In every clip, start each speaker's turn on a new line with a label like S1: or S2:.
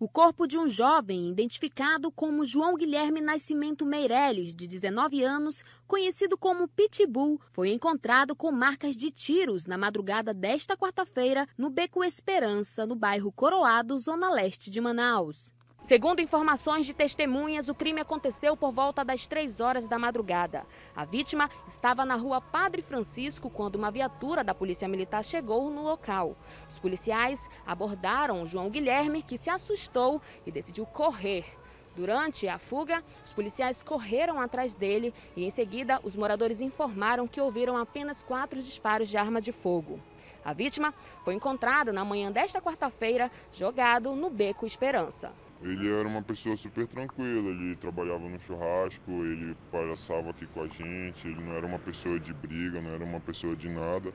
S1: O corpo de um jovem identificado como João Guilherme Nascimento Meireles, de 19 anos, conhecido como Pitbull, foi encontrado com marcas de tiros na madrugada desta quarta-feira no Beco Esperança, no bairro Coroado, zona leste de Manaus. Segundo informações de testemunhas, o crime aconteceu por volta das 3 horas da madrugada. A vítima estava na rua Padre Francisco quando uma viatura da Polícia Militar chegou no local. Os policiais abordaram João Guilherme, que se assustou e decidiu correr. Durante a fuga, os policiais correram atrás dele e, em seguida, os moradores informaram que ouviram apenas quatro disparos de arma de fogo. A vítima foi encontrada na manhã desta quarta-feira, jogado no Beco Esperança.
S2: Ele era uma pessoa super tranquila, ele trabalhava no churrasco, ele palhaçava aqui com a gente, ele não era uma pessoa de briga, não era uma pessoa de nada.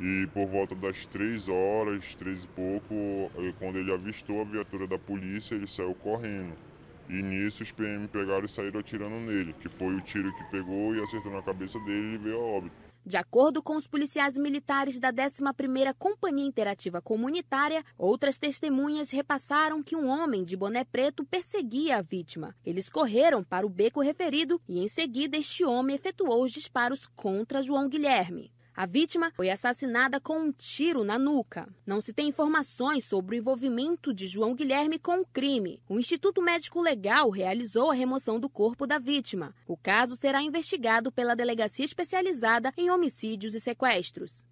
S2: E por volta das três horas, três e pouco, eh, quando ele avistou a viatura da polícia, ele saiu correndo. E nisso os PM pegaram e saíram atirando nele, que foi o tiro que pegou e acertou na cabeça dele e ele veio a óbito.
S1: De acordo com os policiais militares da 11ª Companhia Interativa Comunitária, outras testemunhas repassaram que um homem de boné preto perseguia a vítima. Eles correram para o beco referido e em seguida este homem efetuou os disparos contra João Guilherme. A vítima foi assassinada com um tiro na nuca. Não se tem informações sobre o envolvimento de João Guilherme com o crime. O Instituto Médico Legal realizou a remoção do corpo da vítima. O caso será investigado pela Delegacia Especializada em Homicídios e Sequestros.